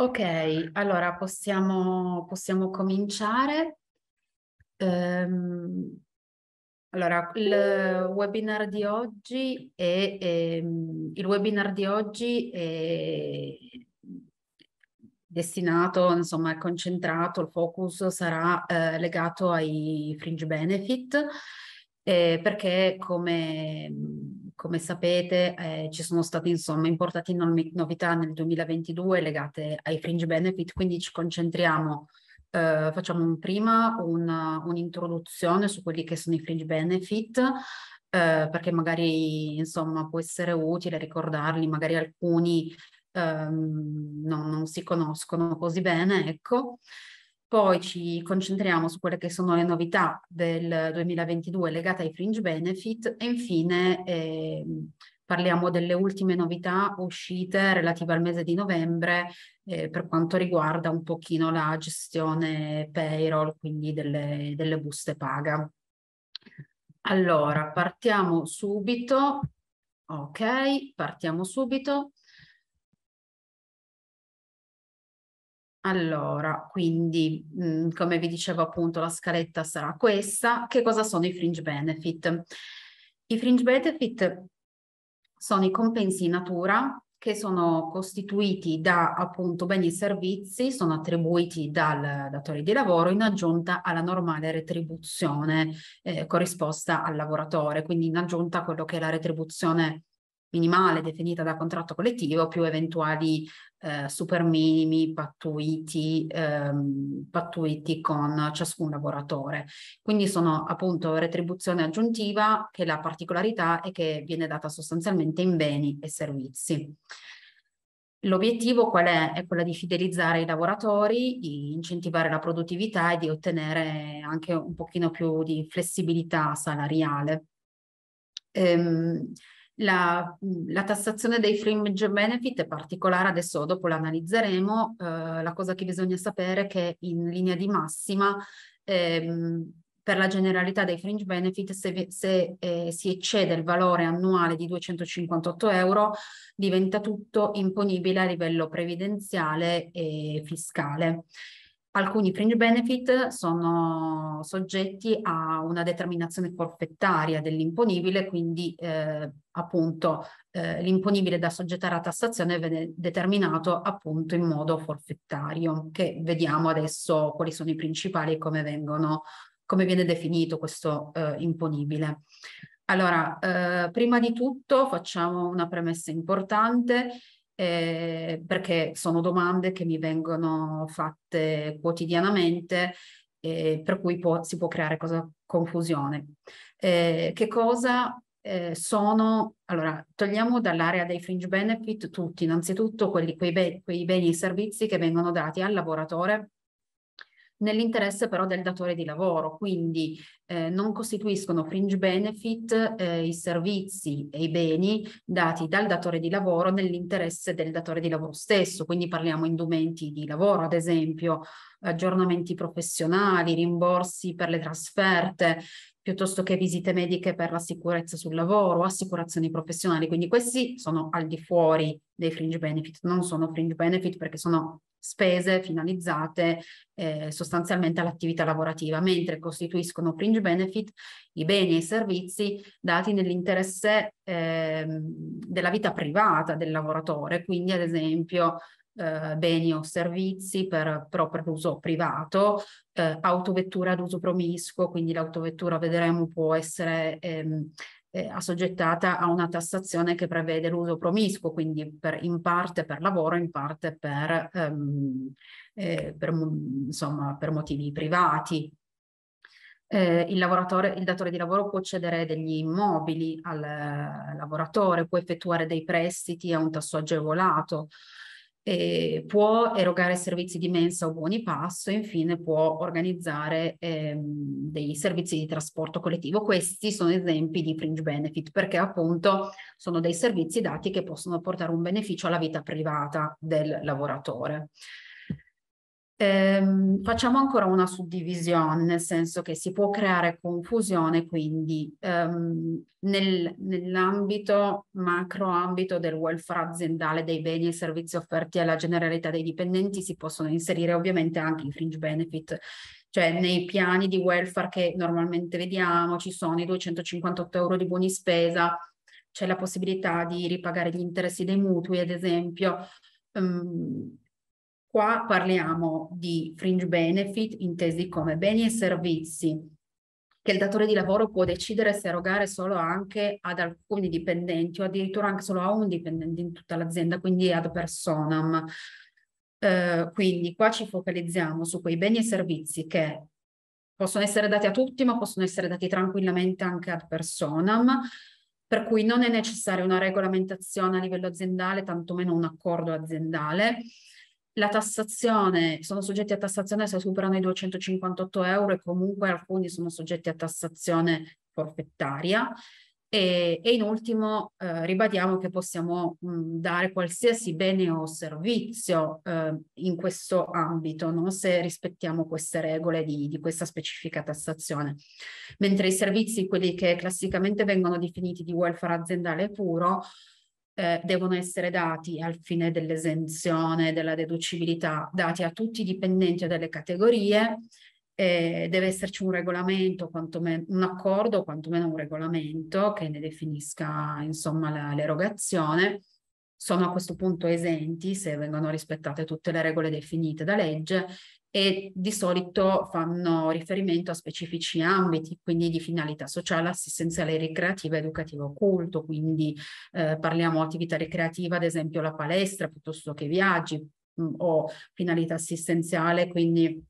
Ok, allora possiamo, possiamo cominciare. Ehm, allora, il webinar di oggi è, è, ehm, webinar di oggi è destinato, insomma, è concentrato, il focus sarà eh, legato ai fringe benefit, eh, perché come come sapete eh, ci sono state insomma importate novità nel 2022 legate ai fringe benefit, quindi ci concentriamo, eh, facciamo un prima una, un'introduzione su quelli che sono i fringe benefit, eh, perché magari insomma può essere utile ricordarli, magari alcuni ehm, non, non si conoscono così bene, ecco. Poi ci concentriamo su quelle che sono le novità del 2022 legate ai fringe benefit e infine eh, parliamo delle ultime novità uscite relative al mese di novembre eh, per quanto riguarda un pochino la gestione payroll, quindi delle, delle buste paga. Allora, partiamo subito. Ok, partiamo subito. Allora, quindi, mh, mhmm, come vi dicevo appunto, la scaletta sarà questa. Che cosa sono i fringe benefit? I fringe benefit sono i compensi in natura che sono costituiti da appunto beni e servizi, sono attribuiti dal datore di lavoro in aggiunta alla normale retribuzione eh, corrisposta al lavoratore, quindi in aggiunta a quello che è la retribuzione minimale definita da contratto collettivo più eventuali eh, super minimi pattuiti, ehm, pattuiti con ciascun lavoratore. Quindi sono appunto retribuzione aggiuntiva che la particolarità è che viene data sostanzialmente in beni e servizi. L'obiettivo qual è? È quello di fidelizzare i lavoratori, di incentivare la produttività e di ottenere anche un pochino più di flessibilità salariale. Ehm, la, la, tassazione dei fringe benefit è particolare, adesso dopo l'analizzeremo, eh, la cosa che bisogna sapere è che in linea di massima ehm, per la generalità dei fringe benefit se, se eh, si eccede il valore annuale di 258 euro diventa tutto imponibile a livello previdenziale e fiscale. Alcuni fringe benefit sono soggetti a una determinazione forfettaria dell'imponibile, quindi eh, appunto eh, l'imponibile da soggettare a tassazione viene determinato appunto in modo forfettario, che vediamo adesso quali sono i principali e come, vengono, come viene definito questo eh, imponibile. Allora, eh, prima di tutto facciamo una premessa importante eh, perché sono domande che mi vengono fatte quotidianamente eh, per cui può, si può creare cosa, confusione. Eh, che cosa eh, sono, allora togliamo dall'area dei fringe benefit tutti, innanzitutto quelli, quei, be, quei beni e servizi che vengono dati al lavoratore nell'interesse però del datore di lavoro, quindi eh, non costituiscono fringe benefit eh, i servizi e i beni dati dal datore di lavoro nell'interesse del datore di lavoro stesso, quindi parliamo indumenti di lavoro ad esempio, aggiornamenti professionali, rimborsi per le trasferte, piuttosto che visite mediche per la sicurezza sul lavoro, assicurazioni professionali. Quindi questi sono al di fuori dei fringe benefit, non sono fringe benefit perché sono spese finalizzate eh, sostanzialmente all'attività lavorativa, mentre costituiscono fringe benefit i beni e i servizi dati nell'interesse eh, della vita privata del lavoratore, quindi ad esempio eh, beni o servizi per proprio uso privato, eh, autovettura ad uso promiscuo, quindi l'autovettura vedremo può essere ehm, eh, assoggettata a una tassazione che prevede l'uso promiscuo, quindi per, in parte per lavoro, in parte per, ehm, eh, per, insomma, per motivi privati. Eh, il, il, datore di lavoro può cedere degli immobili al eh, lavoratore, può effettuare dei prestiti a un tasso agevolato, eh, può erogare servizi di mensa o buoni passo, infine può organizzare ehm, dei servizi di trasporto collettivo. Questi sono esempi di fringe benefit perché appunto sono dei servizi dati che possono portare un beneficio alla vita privata del lavoratore. Ehm, facciamo ancora una suddivisione, nel senso che si può creare confusione quindi ehm, nel, nell'ambito macroambito del welfare aziendale dei beni e servizi offerti alla generalità dei dipendenti si possono inserire ovviamente anche i fringe benefit cioè nei piani di welfare che normalmente vediamo ci sono i 258 euro di buoni spesa, c'è la possibilità di ripagare gli interessi dei mutui, ad esempio. Ehm, Qua parliamo di fringe benefit intesi come beni e servizi che il datore di lavoro può decidere se erogare solo anche ad alcuni dipendenti o addirittura anche solo a un dipendente in tutta l'azienda, quindi ad personam. Eh, quindi qua ci focalizziamo su quei beni e servizi che possono essere dati a tutti, ma possono essere dati tranquillamente anche ad personam, per cui non è necessaria una regolamentazione a livello aziendale, tantomeno un accordo aziendale la tassazione, sono soggetti a tassazione se superano i 258 euro e comunque alcuni sono soggetti a tassazione forfettaria. E, e in ultimo eh, ribadiamo che possiamo mh, mm, dare qualsiasi bene o servizio eh, in questo ambito, no? se rispettiamo queste regole di, di questa specifica tassazione. Mentre i servizi, quelli che classicamente vengono definiti di welfare aziendale puro, eh, devono essere dati al fine dell'esenzione, della deducibilità, dati a tutti i dipendenti delle categorie, eh, deve esserci un regolamento, un accordo, quantomeno un regolamento che ne definisca insomma l'erogazione. Sono a questo punto esenti se vengono rispettate tutte le regole definite da legge e di solito fanno riferimento a specifici ambiti, quindi di finalità sociale, assistenziale, ricreativa, educativa o culto, quindi eh, parliamo attività ricreativa, ad esempio la palestra piuttosto che viaggi mh, mm, o finalità assistenziale, quindi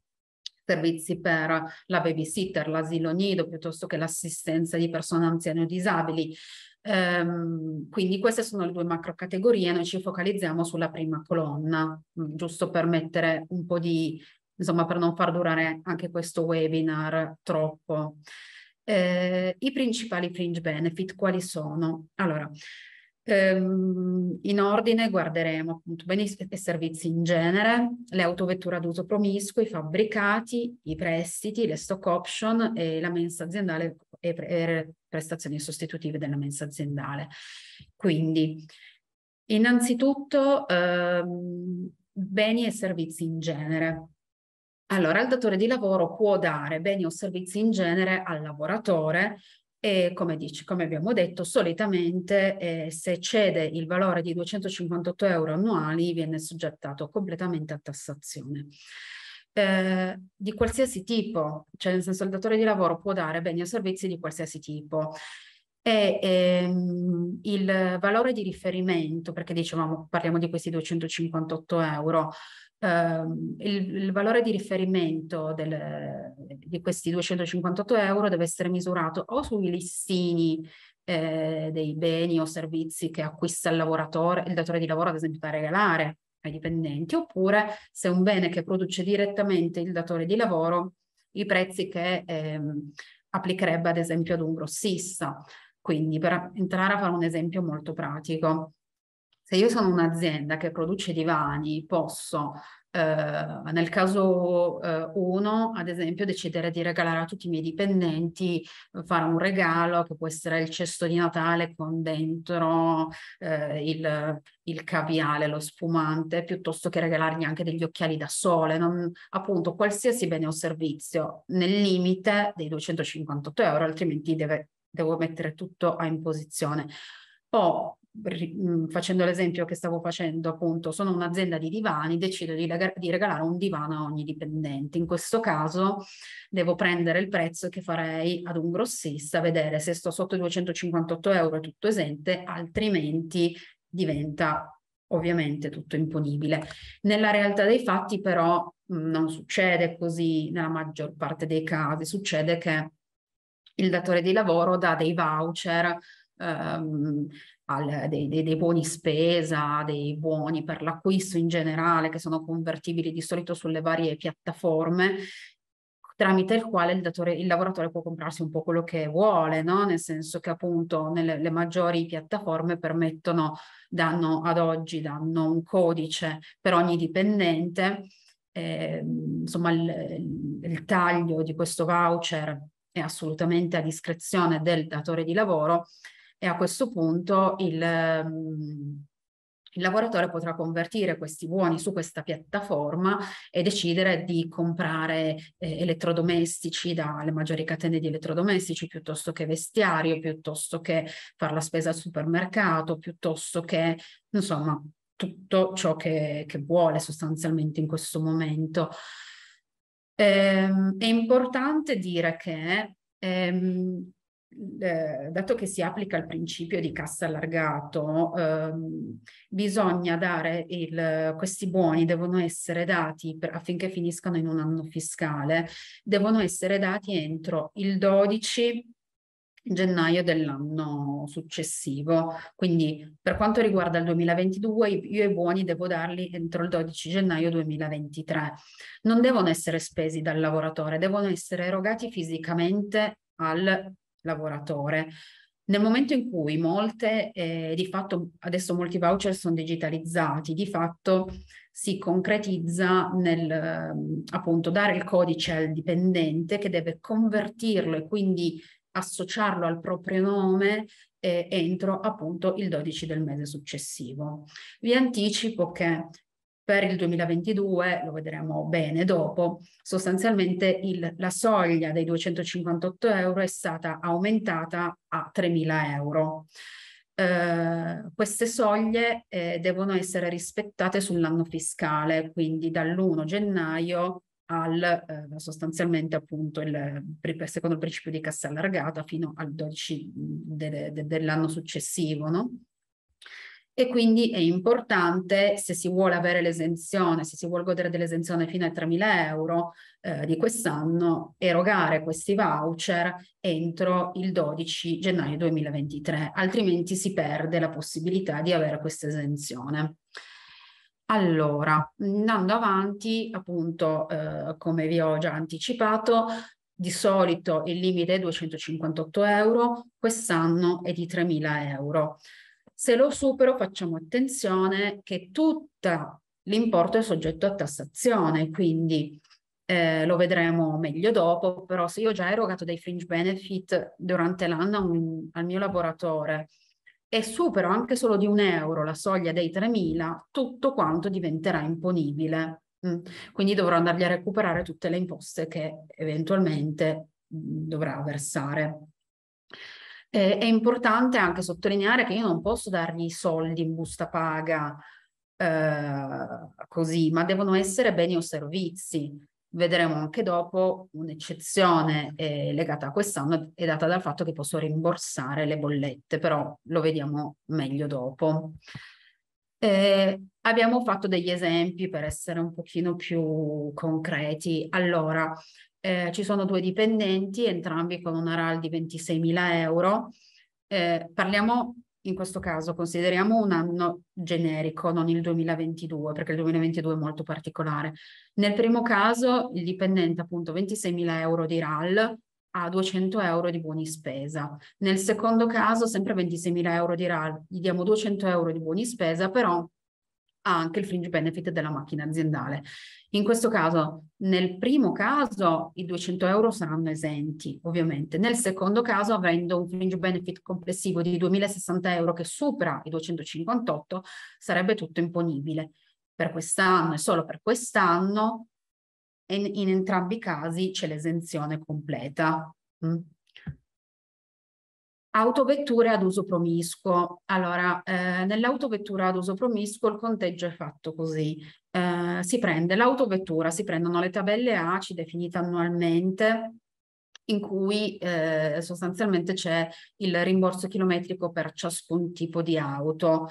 servizi per la babysitter, l'asilo nido, piuttosto che l'assistenza di persone anziane o disabili. Um, quindi queste sono le due macro categorie, noi ci focalizziamo sulla prima colonna, mh, mm, giusto per mettere un po' di insomma per non far durare anche questo webinar troppo. Eh, I principali fringe benefit quali sono? Allora, ehm, in ordine guarderemo appunto beni e servizi in genere, le autovetture ad uso promiscuo, i fabbricati, i prestiti, le stock option e la mensa aziendale e, pre e prestazioni sostitutive della mensa aziendale. Quindi, innanzitutto, ehm, beni e servizi in genere. Allora, il datore di lavoro può dare beni o servizi in genere al lavoratore e come, dici, come abbiamo detto, solitamente eh, se cede il valore di 258 euro annuali viene soggettato completamente a tassazione. Eh, di qualsiasi tipo, cioè nel senso il datore di lavoro può dare beni o servizi di qualsiasi tipo. E ehm, il valore di riferimento, perché dicevamo, parliamo di questi 258 euro, ehm, il, il, valore di riferimento del, di questi 258 euro deve essere misurato o sui listini eh, dei beni o servizi che acquista il lavoratore, il datore di lavoro ad esempio da regalare ai dipendenti, oppure se è un bene che produce direttamente il datore di lavoro, i prezzi che ehm, applicherebbe ad esempio ad un grossista. Quindi per entrare a fare un esempio molto pratico se io sono un'azienda che produce divani, posso Uh, nel caso 1, eh, uh, ad esempio, decidere di regalare a tutti i miei dipendenti, eh, fare un regalo che può essere il cesto di Natale con dentro uh, il, il, caviale, lo spumante, piuttosto che regalargli anche degli occhiali da sole, non, appunto qualsiasi bene o servizio nel limite dei 258 euro, altrimenti deve, devo mettere tutto a imposizione. O Mm, facendo l'esempio che stavo facendo, appunto, sono un'azienda di divani, decido di, di, regalare un divano a ogni dipendente. In questo caso devo prendere il prezzo che farei ad un grossista, vedere se sto sotto i 258 euro è tutto esente, altrimenti diventa ovviamente tutto imponibile. Nella realtà dei fatti però mm, non succede così nella maggior parte dei casi, succede che il datore di lavoro dà dei voucher ehm, al, dei, dei, dei, buoni spesa, dei buoni per l'acquisto in generale, che sono convertibili di solito sulle varie piattaforme, tramite il quale il, datore, il lavoratore può comprarsi un po' quello che vuole, no? nel senso che appunto nelle, le maggiori piattaforme permettono, danno ad oggi, danno un codice per ogni dipendente, eh, insomma il, il taglio di questo voucher è assolutamente a discrezione del datore di lavoro, e a questo punto il, ehm, il lavoratore potrà convertire questi buoni su questa piattaforma e decidere di comprare eh, elettrodomestici dalle maggiori catene di elettrodomestici piuttosto che vestiario, piuttosto che fare la spesa al supermercato, piuttosto che insomma tutto ciò che, che vuole sostanzialmente in questo momento. Ehm, è importante dire che ehm, Ehm, dato che si applica il principio di cassa allargato, ehm, bisogna dare il, questi buoni devono essere dati per, affinché finiscano in un anno fiscale, devono essere dati entro il 12 gennaio dell'anno successivo. Quindi per quanto riguarda il 2022, io i buoni devo darli entro il 12 gennaio 2023. Non devono essere spesi dal lavoratore, devono essere erogati fisicamente al lavoratore. Nel momento in cui molte, eh, di fatto adesso molti voucher sono digitalizzati, di fatto si concretizza nel eh, appunto dare il codice al dipendente che deve convertirlo e quindi associarlo al proprio nome eh, entro appunto il 12 del mese successivo. Vi anticipo che per il 2022, lo vedremo bene dopo, sostanzialmente il, la soglia dei 258 euro è stata aumentata a 3.000 euro. Eh, queste soglie eh, devono essere rispettate sull'anno fiscale, quindi dall'1 gennaio al eh, sostanzialmente appunto il, secondo il principio di cassa allargata fino al 12 mm, de, de, dell'anno successivo. No? e quindi è importante se si vuole avere l'esenzione, se si vuole godere dell'esenzione fino a 3.000 euro eh, di quest'anno, erogare questi voucher entro il 12 gennaio 2023, altrimenti si perde la possibilità di avere questa esenzione. Allora, andando avanti, appunto, eh, come vi ho già anticipato, di solito il limite è 258 euro, quest'anno è di 3.000 euro. Se lo supero facciamo attenzione che tutto l'importo è soggetto a tassazione, quindi eh, lo vedremo meglio dopo, però se io ho già erogato dei fringe benefit durante l'anno al mio lavoratore e supero anche solo di un euro la soglia dei 3.000, tutto quanto diventerà imponibile. Mm. Quindi dovrò andargli a recuperare tutte le imposte che eventualmente mm, dovrà versare. Eh, è importante anche sottolineare che io non posso dargli i soldi in busta paga eh, così, ma devono essere beni o servizi. Vedremo anche dopo un'eccezione eh, legata a quest'anno è data dal fatto che posso rimborsare le bollette, però lo vediamo meglio dopo. Eh, abbiamo fatto degli esempi per essere un pochino più concreti. Allora, eh, ci sono due dipendenti, entrambi con una RAL di 26.000 euro. Eh, parliamo in questo caso, consideriamo un anno generico, non il 2022, perché il 2022 è molto particolare. Nel primo caso il dipendente appunto 26.000 euro di RAL ha 200 euro di buoni spesa. Nel secondo caso sempre 26.000 euro di RAL, gli diamo 200 euro di buoni spesa, però ha anche il fringe benefit della macchina aziendale. In questo caso, nel primo caso i 200 euro saranno esenti, ovviamente. Nel secondo caso, avendo un fringe benefit complessivo di 2060 euro che supera i 258, sarebbe tutto imponibile. Per quest'anno e solo per quest'anno, in, in entrambi i casi c'è l'esenzione completa. Mm. Autovetture ad uso promiscuo. Allora, eh, nell'autovettura ad uso promiscuo il conteggio è fatto così. Eh, si prende l'autovettura, si prendono le tabelle ACI definite annualmente in cui eh, sostanzialmente c'è il rimborso chilometrico per ciascun tipo di auto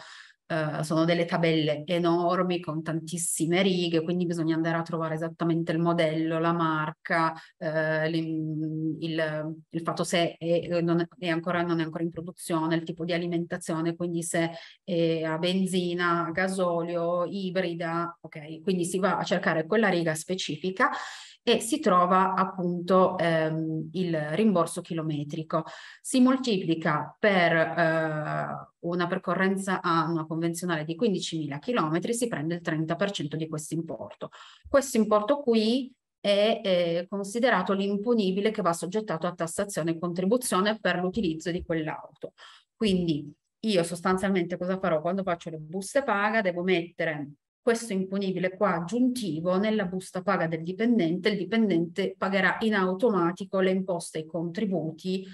eh, sono delle tabelle enormi con tantissime righe, quindi bisogna andare a trovare esattamente il modello, la marca, eh, mm, il, il, fatto se è, eh, non, è ancora, non è ancora in produzione, il tipo di alimentazione, quindi se è a benzina, a gasolio, ibrida, ok, quindi si va a cercare quella riga specifica e si trova appunto ehm, il rimborso chilometrico. Si moltiplica per eh, una percorrenza annua convenzionale di 15.000 km, si prende il 30% di questo importo. Questo importo qui è, è considerato l'imponibile che va soggettato a tassazione e contribuzione per l'utilizzo di quell'auto. Quindi io sostanzialmente cosa farò quando faccio le buste paga? Devo mettere questo imponibile qua aggiuntivo nella busta paga del dipendente, il dipendente pagherà in automatico le imposte e i contributi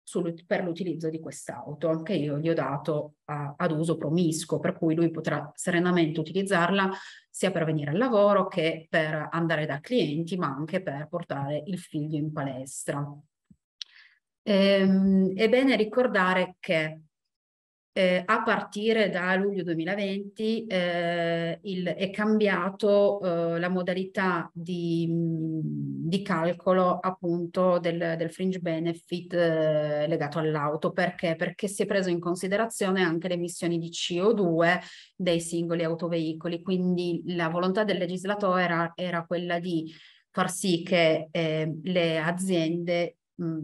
sul, per l'utilizzo di quest'auto che io gli ho dato a, ad uso promiscuo, per cui lui potrà serenamente utilizzarla sia per venire al lavoro che per andare da clienti, ma anche per portare il figlio in palestra. Ehm, è bene ricordare che eh, a partire da luglio 2020 eh, il, è cambiato eh, la modalità di, di calcolo appunto del, del fringe benefit eh, legato all'auto. Perché? Perché si è preso in considerazione anche le emissioni di CO2 dei singoli autoveicoli. Quindi la volontà del legislatore era, era quella di far sì che eh, le aziende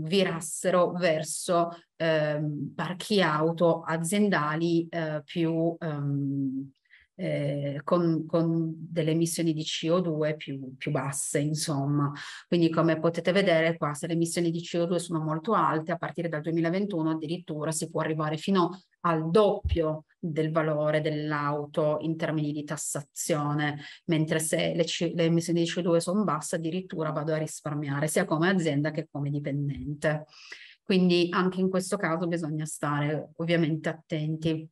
virassero verso ehm, parchi auto aziendali eh, più, ehm, eh, con, con, delle emissioni di CO2 più, più, basse, insomma. Quindi come potete vedere qua, se le emissioni di CO2 sono molto alte, a partire dal 2021 addirittura si può arrivare fino al doppio del valore dell'auto in termini di tassazione, mentre se le, le emissioni di CO2 sono basse addirittura vado a risparmiare sia come azienda che come dipendente. Quindi anche in questo caso bisogna stare ovviamente attenti.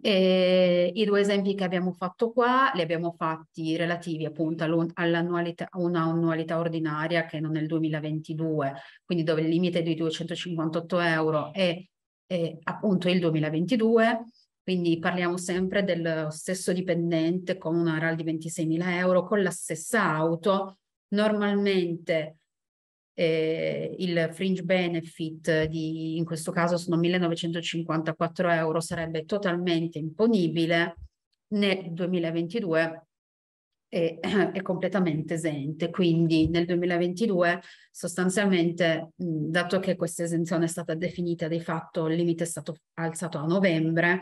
E I due esempi che abbiamo fatto qua li abbiamo fatti relativi appunto all'annualità, una annualità ordinaria che non è il 2022, quindi dove il limite è di 258 euro è appunto il 2022, quindi parliamo sempre del stesso dipendente con una RAL di 26.000 euro, con la stessa auto, normalmente eh, il fringe benefit di, in questo caso sono 1954 euro, sarebbe totalmente imponibile, nel 2022 è, è completamente esente. Quindi nel 2022 sostanzialmente, mh, dato che questa esenzione è stata definita di fatto, il limite è stato alzato a novembre,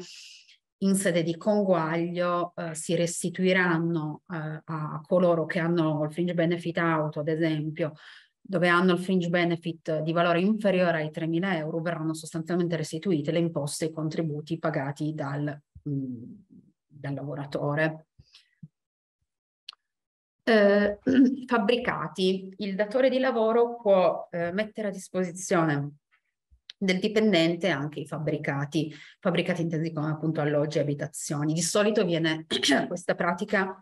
in sede di conguaglio eh, si restituiranno eh, a coloro che hanno il fringe benefit auto, ad esempio, dove hanno il fringe benefit di valore inferiore ai 3.000 euro verranno sostanzialmente restituite le imposte e i contributi pagati dal, mm, dal lavoratore. Eh, fabbricati. Il datore di lavoro può eh, mettere a disposizione del dipendente anche i fabbricati, fabbricati intesi come appunto alloggi e abitazioni. Di solito viene questa pratica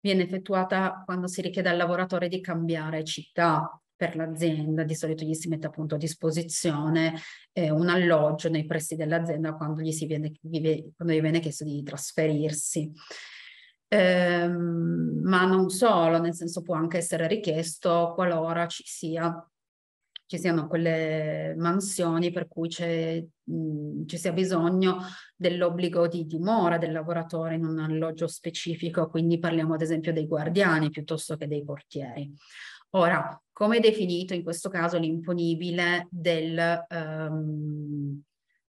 viene effettuata quando si richiede al lavoratore di cambiare città per l'azienda, di solito gli si mette appunto a disposizione eh, un alloggio nei pressi dell'azienda quando gli, viene, quando gli viene chiesto di trasferirsi. Ehm, ma non solo, nel senso può anche essere richiesto qualora ci sia ci siano quelle mansioni per cui mh, ci sia bisogno dell'obbligo di dimora del lavoratore in un alloggio specifico, quindi parliamo ad esempio dei guardiani piuttosto che dei portieri. Ora, come è definito in questo caso l'imponibile del, um,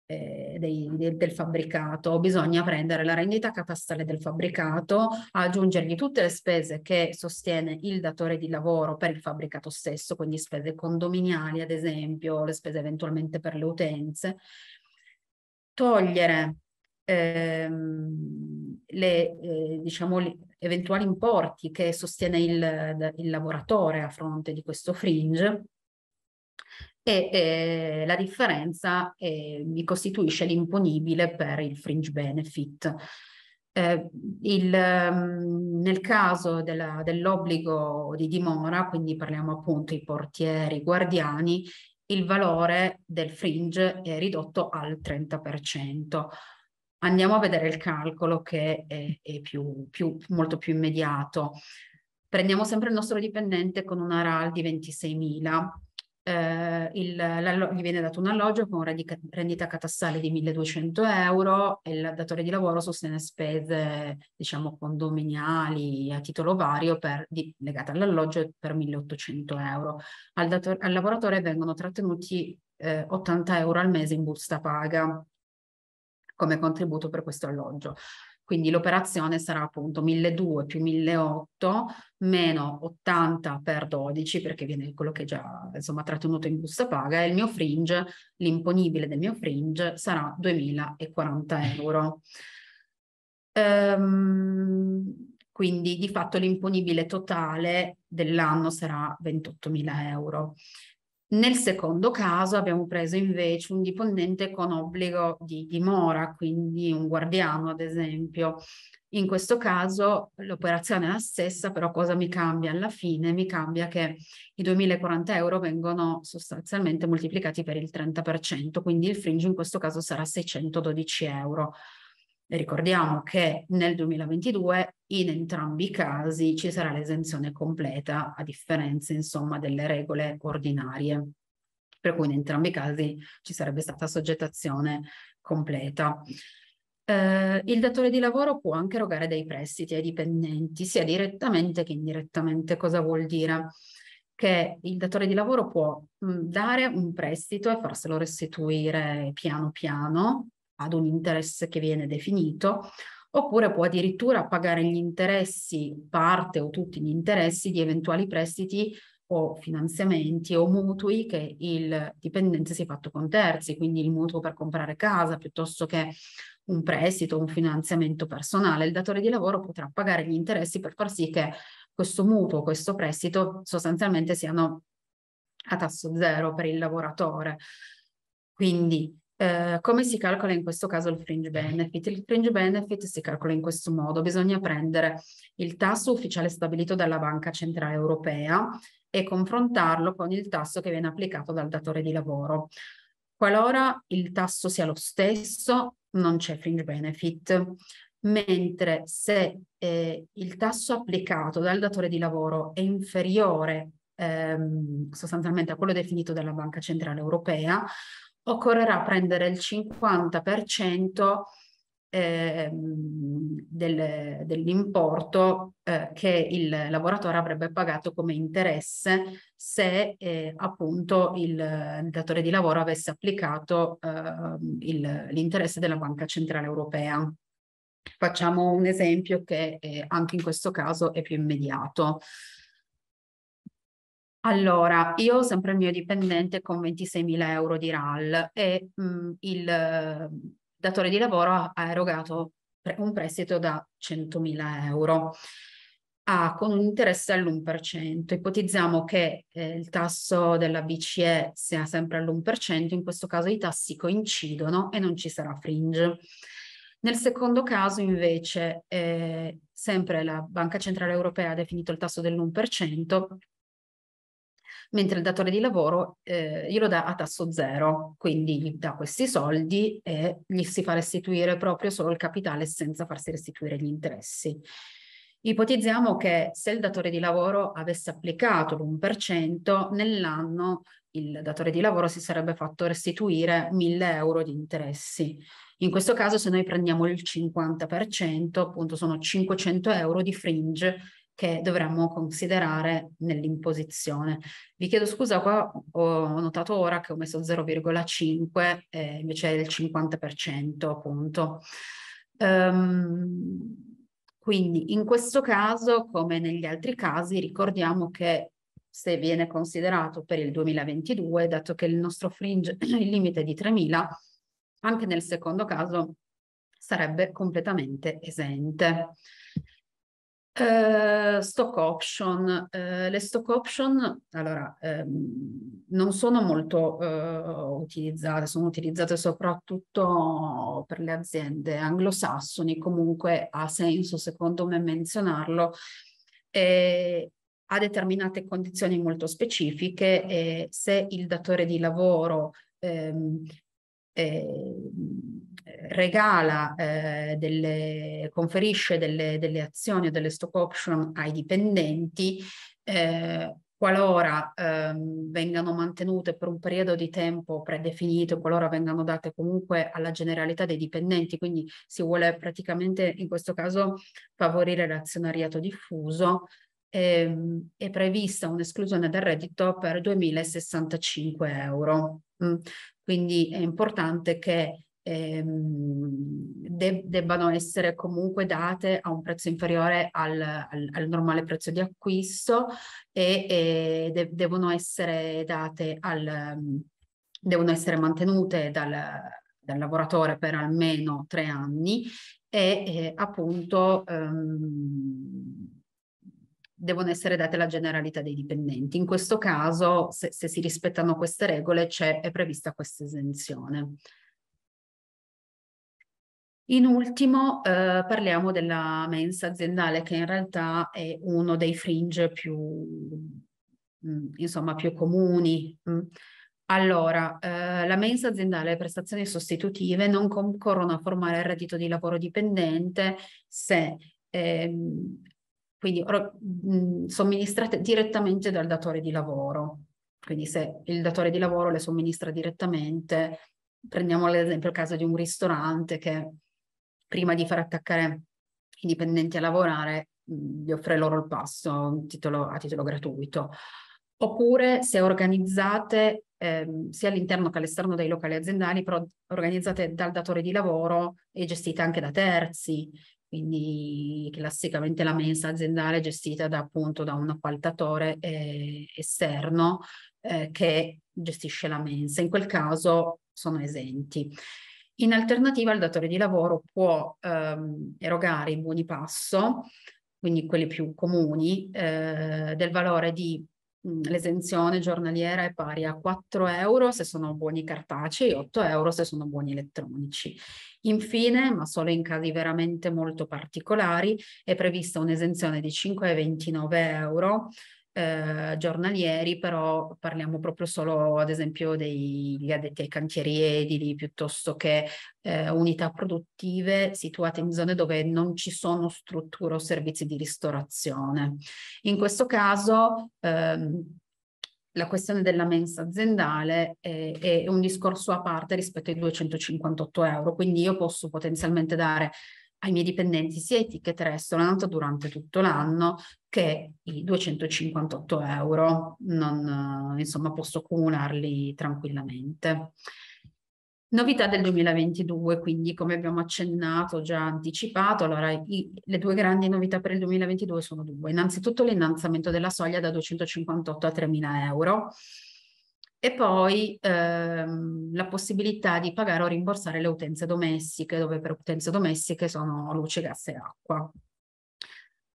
eh, del, del, fabbricato? Bisogna prendere la rendita catastale del fabbricato, aggiungergli tutte le spese che sostiene il datore di lavoro per il fabbricato stesso, quindi spese condominiali ad esempio, le spese eventualmente per le utenze, togliere ehm, le, eh, diciamo, eventuali importi che sostiene il, il lavoratore a fronte di questo fringe e eh, la differenza eh, mi costituisce l'imponibile per il fringe benefit. Eh, il, mm, nel caso dell'obbligo dell di dimora, quindi parliamo appunto i portieri, i guardiani, il valore del fringe è ridotto al 30% andiamo a vedere il calcolo che è, è più, più, molto più immediato. Prendiamo sempre il nostro dipendente con una RAL di 26.000, eh, il, gli viene dato un alloggio con una rendita catastale di 1.200 euro e il datore di lavoro sostiene spese diciamo, condominiali a titolo vario per, di, legate all'alloggio per 1.800 euro. Al, datore, al, lavoratore vengono trattenuti eh, 80 euro al mese in busta paga come contributo per questo alloggio. Quindi l'operazione sarà appunto 1200 più 1008 meno 80 per 12 perché viene quello che è già insomma trattenuto in busta paga e il mio fringe, l'imponibile del mio fringe sarà 2040 euro. Um, quindi di fatto l'imponibile totale dell'anno sarà 28.000 euro. Nel secondo caso abbiamo preso invece un dipendente con obbligo di dimora, quindi un guardiano ad esempio. In questo caso l'operazione è la stessa, però cosa mi cambia alla fine? Mi cambia che i 2040 euro vengono sostanzialmente moltiplicati per il 30%, quindi il fringe in questo caso sarà 612 euro. Ricordiamo che nel 2022 in entrambi i casi ci sarà l'esenzione completa, a differenza insomma delle regole ordinarie, per cui in entrambi i casi ci sarebbe stata soggettazione completa. Eh, il datore di lavoro può anche erogare dei prestiti ai dipendenti, sia direttamente che indirettamente. Cosa vuol dire? Che il datore di lavoro può mh, dare un prestito e farselo restituire piano piano ad un interesse che viene definito, oppure può addirittura pagare gli interessi, parte o tutti gli interessi di eventuali prestiti o finanziamenti o mutui che il dipendente si è fatto con terzi, quindi il mutuo per comprare casa piuttosto che un prestito, un finanziamento personale. Il datore di lavoro potrà pagare gli interessi per far sì che questo mutuo, questo prestito sostanzialmente siano a tasso zero per il lavoratore. Quindi eh, come si calcola in questo caso il fringe benefit? Il fringe benefit si calcola in questo modo, bisogna prendere il tasso ufficiale stabilito dalla Banca Centrale Europea e confrontarlo con il tasso che viene applicato dal datore di lavoro. Qualora il tasso sia lo stesso, non c'è fringe benefit, mentre se eh, il tasso applicato dal datore di lavoro è inferiore ehm, sostanzialmente a quello definito dalla Banca Centrale Europea, occorrerà prendere il 50% eh, del, dell'importo eh, che il lavoratore avrebbe pagato come interesse se eh, appunto il datore di lavoro avesse applicato ehm, il, l'interesse della Banca Centrale Europea. Facciamo un esempio che eh, anche in questo caso è più immediato. Allora, io ho sempre il mio dipendente con 26.000 euro di RAL e mh, mhmm, il ehm, datore di lavoro ha, erogato pre- un prestito da 100.000 euro a, con un interesse all'1%. Ipotizziamo che eh, il tasso della BCE sia sempre all'1%, in questo caso i tassi coincidono e non ci sarà fringe. Nel secondo caso invece, eh, sempre la Banca Centrale Europea ha definito il tasso dell'1%, mentre il datore di lavoro eh, glielo dà a tasso zero, quindi gli dà questi soldi e gli si fa restituire proprio solo il capitale senza farsi restituire gli interessi. Ipotizziamo che se il datore di lavoro avesse applicato l'1%, nell'anno il datore di lavoro si sarebbe fatto restituire 1000 euro di interessi. In questo caso se noi prendiamo il 50%, appunto sono 500 euro di fringe che dovremmo considerare nell'imposizione. Vi chiedo scusa, qua ho notato ora che ho messo 0,5 eh, invece il 50% appunto. Um, quindi in questo caso, come negli altri casi, ricordiamo che se viene considerato per il 2022, dato che il nostro fringe, il limite è di 3.000, anche nel secondo caso sarebbe completamente esente. Eh, stock option. Uh, le stock option allora, um, non sono molto uh, utilizzate, sono utilizzate soprattutto per le aziende anglosassoni, comunque ha senso secondo me menzionarlo, eh, a determinate condizioni molto specifiche e se il datore di lavoro ehm, eh, regala, eh, delle, conferisce delle, delle azioni o delle stock option ai dipendenti, eh, qualora ehm, vengano mantenute per un periodo di tempo predefinito, qualora vengano date comunque alla generalità dei dipendenti, quindi si vuole praticamente in questo caso favorire l'azionariato diffuso, ehm, è prevista un'esclusione dal reddito per 2.065 euro. Mm. Quindi è importante che ehm, deb- debbano essere comunque date a un prezzo inferiore al, al, al normale prezzo di acquisto e, e de- devono essere date al, um, devono essere mantenute dal, dal, lavoratore per almeno tre anni e, e appunto um, devono essere date alla generalità dei dipendenti. In questo caso, se, se si rispettano queste regole, è prevista questa esenzione. In ultimo eh, parliamo della mensa aziendale che in realtà è uno dei fringe più, mm, insomma, più comuni. Mm. Allora, eh, la mensa aziendale e le prestazioni sostitutive non concorrono a formare il reddito di lavoro dipendente se ehm, quindi mh, mm, somministrate direttamente dal datore di lavoro. Quindi se il datore di lavoro le somministra direttamente, prendiamo l'esempio il caso di un ristorante che prima di far attaccare i dipendenti a lavorare, gli offre loro il passo titolo, a titolo gratuito. Oppure se organizzate ehm, sia all'interno che all'esterno dei locali aziendali, però organizzate dal datore di lavoro e gestite anche da terzi, quindi classicamente la mensa aziendale gestita da, appunto da un appaltatore eh, esterno eh, che gestisce la mensa. In quel caso sono esenti. In alternativa il datore di lavoro può ehm, erogare i buoni passo, quindi quelli più comuni, eh, del valore di mm, L'esenzione giornaliera è pari a 4 euro se sono buoni cartacei, e 8 euro se sono buoni elettronici. Infine, ma solo in casi veramente molto particolari, è prevista un'esenzione di 5,29 euro eh, giornalieri, però parliamo proprio solo ad esempio degli addetti ai cantieri edili piuttosto che eh, unità produttive situate in zone dove non ci sono strutture o servizi di ristorazione. In questo caso ehm, la questione della mensa aziendale è, eh, è, un discorso a parte rispetto ai 258 euro, quindi io posso potenzialmente dare ai miei dipendenti sia i ticket restaurant durante tutto l'anno che i 258 euro, non, insomma posso accumularli tranquillamente. Novità del 2022, quindi come abbiamo accennato, già anticipato, allora i, le due grandi novità per il 2022 sono due. Innanzitutto l'innalzamento della soglia da 258 a 3.000 euro, e poi ehm, la possibilità di pagare o rimborsare le utenze domestiche, dove per utenze domestiche sono luce, gas e acqua.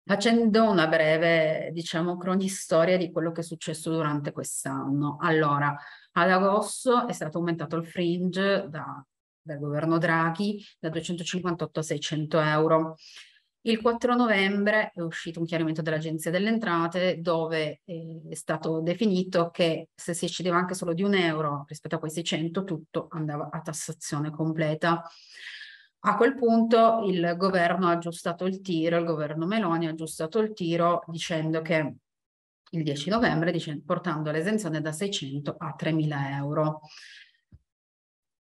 Facendo una breve, diciamo, cronistoria di quello che è successo durante quest'anno. Allora, ad agosto è stato aumentato il fringe da, dal governo Draghi da 258 a 600 euro. Il 4 novembre è uscito un chiarimento dell'Agenzia delle Entrate dove eh, è stato definito che se si eccedeva anche solo di un euro rispetto a questi 100 tutto andava a tassazione completa. A quel punto il governo ha aggiustato il tiro, il governo Meloni ha aggiustato il tiro dicendo che il 10 novembre, dicendo, portando l'esenzione da 600 a 3.000 euro.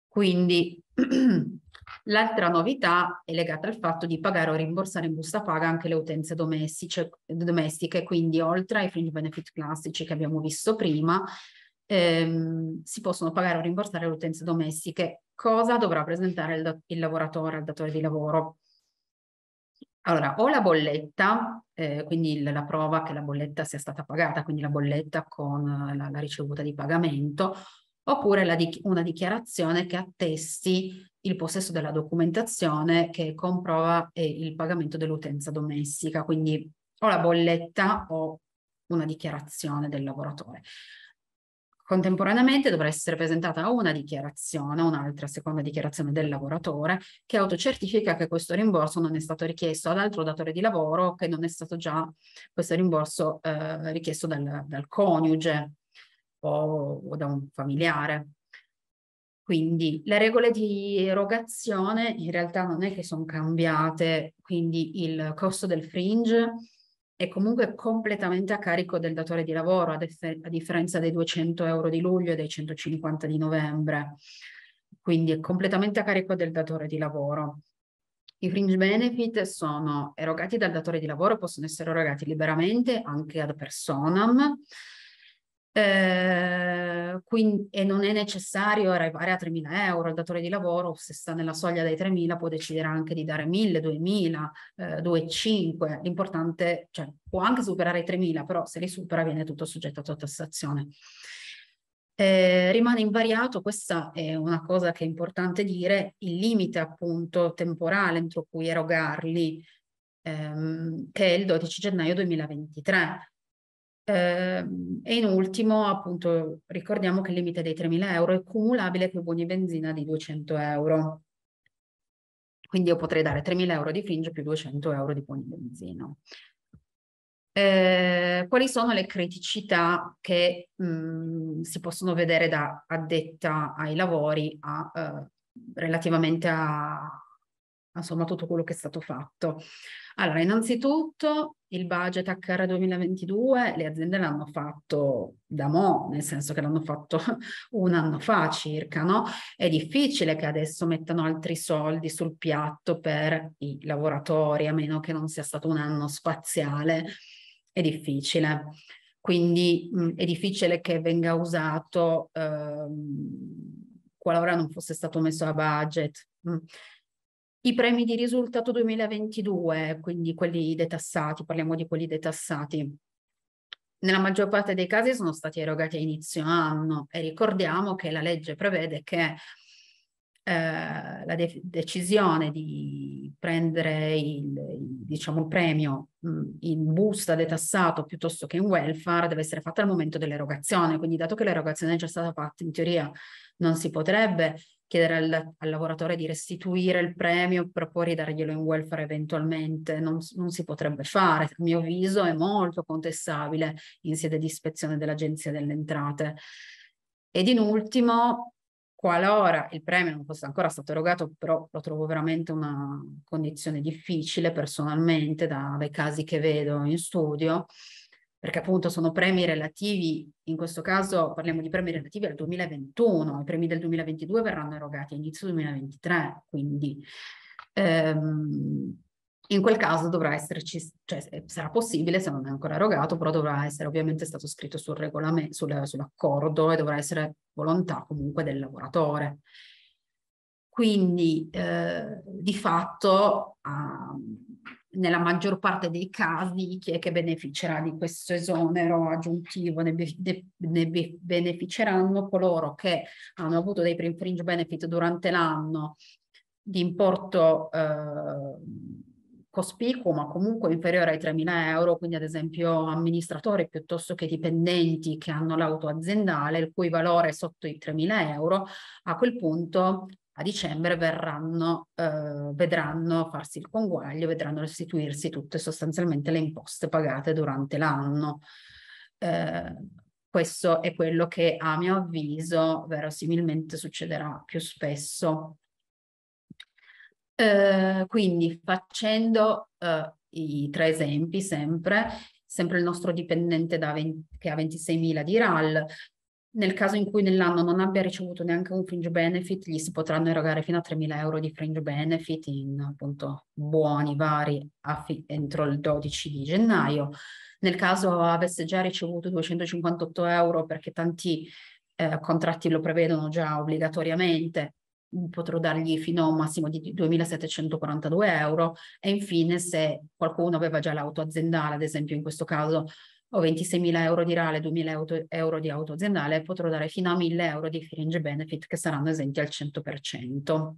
Quindi L'altra novità è legata al fatto di pagare o rimborsare in busta paga anche le utenze domestiche, quindi oltre ai fringe benefit classici che abbiamo visto prima, ehm, si possono pagare o rimborsare le utenze domestiche. Cosa dovrà presentare il, il lavoratore al datore di lavoro? Allora, o la bolletta, eh, quindi la prova che la bolletta sia stata pagata, quindi la bolletta con la, la ricevuta di pagamento, oppure di una dichiarazione che attesti il possesso della documentazione che comprova eh, il pagamento dell'utenza domestica, quindi o la bolletta o una dichiarazione del lavoratore. Contemporaneamente dovrà essere presentata una dichiarazione, un'altra seconda dichiarazione del lavoratore, che autocertifica che questo rimborso non è stato richiesto ad altro datore di lavoro, o che non è stato già questo rimborso eh, richiesto dal, dal coniuge o da un familiare. Quindi le regole di erogazione in realtà non è che sono cambiate, quindi il costo del fringe è comunque completamente a carico del datore di lavoro, a, differ- a differenza dei 200 euro di luglio e dei 150 di novembre. Quindi è completamente a carico del datore di lavoro. I fringe benefit sono erogati dal datore di lavoro, possono essere erogati liberamente anche ad personam eh, quindi, e non è necessario arrivare a 3.000 euro, il datore di lavoro se sta nella soglia dei 3.000 può decidere anche di dare 1.000, 2.000, eh, 2.500, l'importante, cioè può anche superare i 3.000, però se li supera viene tutto soggettato a tassazione. Eh, rimane invariato, questa è una cosa che è importante dire, il limite appunto temporale entro cui erogarli, ehm, che è il 12 gennaio 2023 eh, e in ultimo, appunto, ricordiamo che il limite dei 3.000 euro è cumulabile con buoni benzina di 200 euro. Quindi io potrei dare 3.000 euro di fringe più 200 euro di buoni benzina. Eh, quali sono le criticità che mh, mhmm, si possono vedere da addetta ai lavori a, eh, relativamente a, insomma tutto quello che è stato fatto. Allora, innanzitutto il budget HR 2022 le aziende l'hanno fatto da mo', nel senso che l'hanno fatto un anno fa circa, no? È difficile che adesso mettano altri soldi sul piatto per i lavoratori, a meno che non sia stato un anno spaziale, è difficile. Quindi mh, è difficile che venga usato ehm, qualora non fosse stato messo a budget. Mh i premi di risultato 2022, quindi quelli detassati, parliamo di quelli detassati, nella maggior parte dei casi sono stati erogati a inizio anno e ricordiamo che la legge prevede che eh, la de- decisione di prendere il, diciamo, il premio mm, in busta detassato piuttosto che in welfare deve essere fatta al momento dell'erogazione. Quindi, dato che l'erogazione è già stata fatta, in teoria non si potrebbe chiedere al, al, lavoratore di restituire il premio per poi ridarglielo in welfare eventualmente non, non, si potrebbe fare, a mio avviso è molto contestabile in sede di ispezione dell'Agenzia delle Entrate. Ed in ultimo, qualora il premio non fosse ancora stato erogato, però lo trovo veramente una condizione difficile personalmente da, dai casi che vedo in studio, perché appunto sono premi relativi, in questo caso parliamo di premi relativi al 2021, i premi del 2022 verranno erogati a inizio 2023, quindi ehm, in quel caso dovrà esserci, cioè sarà possibile se non è ancora erogato, però dovrà essere ovviamente stato scritto sul regolamento, sul, sull'accordo e dovrà essere volontà comunque del lavoratore. Quindi eh, di fatto... Um, nella maggior parte dei casi chi è che beneficerà di questo esonero aggiuntivo? Ne, be ne be beneficeranno coloro che hanno avuto dei pre-infringe benefit durante l'anno di importo eh, cospicuo ma comunque inferiore ai 3.000 euro, quindi ad esempio amministratori piuttosto che dipendenti che hanno l'auto aziendale il cui valore è sotto i 3.000 euro, a quel punto a dicembre verranno, eh, vedranno farsi il conguaglio, vedranno restituirsi tutte sostanzialmente le imposte pagate durante l'anno. Eh, questo è quello che a mio avviso verosimilmente succederà più spesso. Eh, quindi facendo eh, i tre esempi sempre, sempre il nostro dipendente 20, che ha 26.000 di RAL nel caso in cui nell'anno non abbia ricevuto neanche un fringe benefit, gli si potranno erogare fino a 3.000 euro di fringe benefit in appunto buoni vari fi- entro il 12 di gennaio. Nel caso avesse già ricevuto 258 euro perché tanti eh, contratti lo prevedono già obbligatoriamente, potrò dargli fino a un massimo di 2.742 euro e infine se qualcuno aveva già l'auto aziendale, ad esempio in questo caso ho 26.000 euro di RALE, 2.000 auto, euro di auto aziendale, potrò dare fino a 1.000 euro di fringe benefit che saranno esenti al 100%.